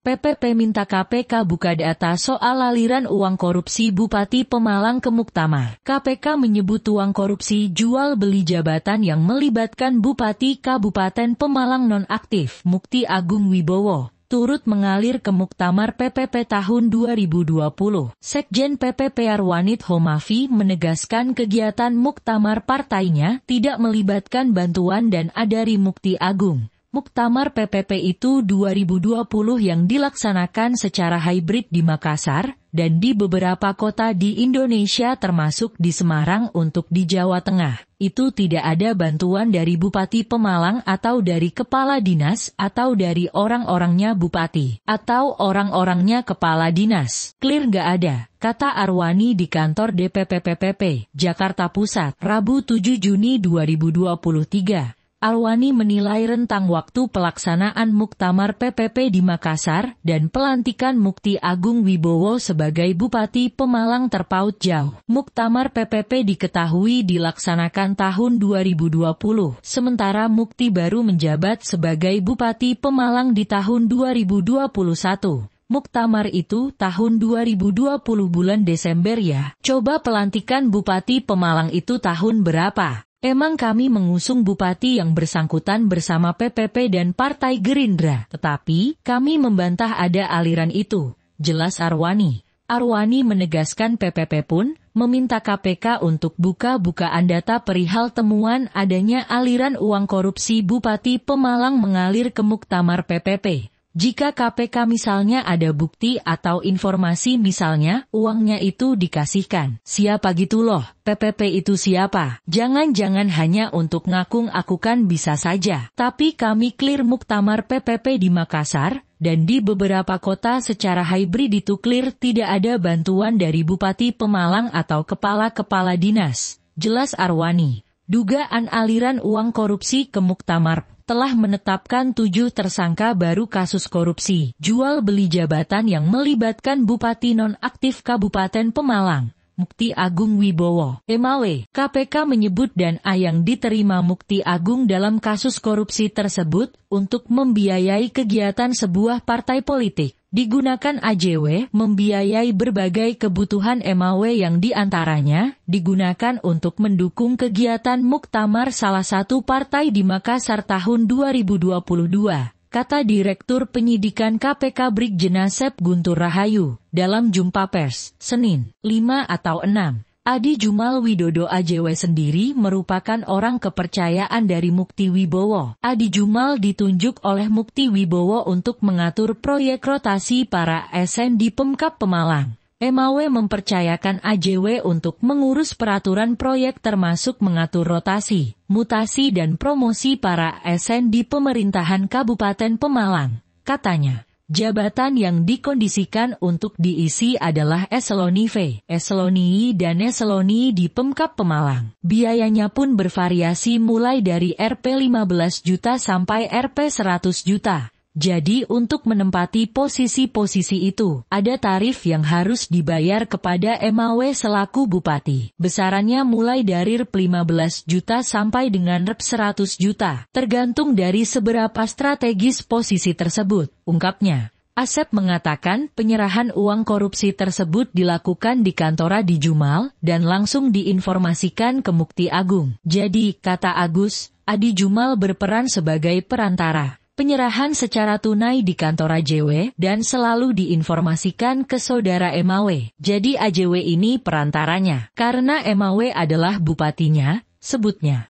PPP minta KPK buka data soal aliran uang korupsi Bupati Pemalang ke Muktamar. KPK menyebut uang korupsi jual beli jabatan yang melibatkan Bupati Kabupaten Pemalang nonaktif Mukti Agung Wibowo turut mengalir ke Muktamar PPP tahun 2020. Sekjen PPP Arwanit Homafi menegaskan kegiatan Muktamar partainya tidak melibatkan bantuan dan adari Mukti Agung. Muktamar PPP itu 2020 yang dilaksanakan secara hybrid di Makassar dan di beberapa kota di Indonesia termasuk di Semarang untuk di Jawa Tengah. Itu tidak ada bantuan dari Bupati Pemalang atau dari Kepala Dinas atau dari orang-orangnya Bupati atau orang-orangnya Kepala Dinas. Clear nggak ada, kata Arwani di kantor DPP PPP, Jakarta Pusat, Rabu 7 Juni 2023. Alwani menilai rentang waktu pelaksanaan Muktamar PPP di Makassar dan pelantikan Mukti Agung Wibowo sebagai Bupati Pemalang terpaut jauh. Muktamar PPP diketahui dilaksanakan tahun 2020, sementara Mukti baru menjabat sebagai Bupati Pemalang di tahun 2021. Muktamar itu tahun 2020 bulan Desember ya. Coba pelantikan Bupati Pemalang itu tahun berapa? Emang kami mengusung bupati yang bersangkutan bersama PPP dan Partai Gerindra, tetapi kami membantah ada aliran itu, jelas Arwani. Arwani menegaskan PPP pun meminta KPK untuk buka-bukaan data perihal temuan adanya aliran uang korupsi Bupati Pemalang mengalir ke Muktamar PPP. Jika KPK misalnya ada bukti atau informasi misalnya uangnya itu dikasihkan. Siapa gitu loh, PPP itu siapa? Jangan-jangan hanya untuk ngakung aku kan bisa saja. Tapi kami clear muktamar PPP di Makassar, dan di beberapa kota secara hybrid itu clear tidak ada bantuan dari Bupati Pemalang atau Kepala-Kepala Dinas. Jelas Arwani, dugaan aliran uang korupsi ke Muktamar telah menetapkan tujuh tersangka baru kasus korupsi jual beli jabatan yang melibatkan Bupati nonaktif Kabupaten Pemalang. Mukti Agung Wibowo. (Maw) KPK menyebut dan A yang diterima Mukti Agung dalam kasus korupsi tersebut untuk membiayai kegiatan sebuah partai politik digunakan AJW membiayai berbagai kebutuhan MAW yang diantaranya digunakan untuk mendukung kegiatan Muktamar salah satu partai di Makassar tahun 2022, kata Direktur Penyidikan KPK Brigjen Asep Guntur Rahayu dalam jumpa pers, Senin, 5 atau 6. Adi Jumal Widodo AJW sendiri merupakan orang kepercayaan dari Mukti Wibowo. Adi Jumal ditunjuk oleh Mukti Wibowo untuk mengatur proyek rotasi para SN di Pemkap Pemalang. MAW mempercayakan AJW untuk mengurus peraturan proyek termasuk mengatur rotasi, mutasi dan promosi para SN di pemerintahan Kabupaten Pemalang, katanya. Jabatan yang dikondisikan untuk diisi adalah eseloni V, eseloni I, dan eseloni di Pemkap Pemalang. Biayanya pun bervariasi mulai dari Rp 15 juta sampai Rp 100 juta. Jadi untuk menempati posisi-posisi itu, ada tarif yang harus dibayar kepada MAW selaku bupati. Besarannya mulai dari Rp15 juta sampai dengan Rp100 juta, tergantung dari seberapa strategis posisi tersebut, ungkapnya. Asep mengatakan penyerahan uang korupsi tersebut dilakukan di kantora di Jumal dan langsung diinformasikan ke Mukti Agung. Jadi, kata Agus, Adi Jumal berperan sebagai perantara penyerahan secara tunai di kantor AJW, dan selalu diinformasikan ke saudara MAW. Jadi AJW ini perantaranya, karena MAW adalah bupatinya, sebutnya.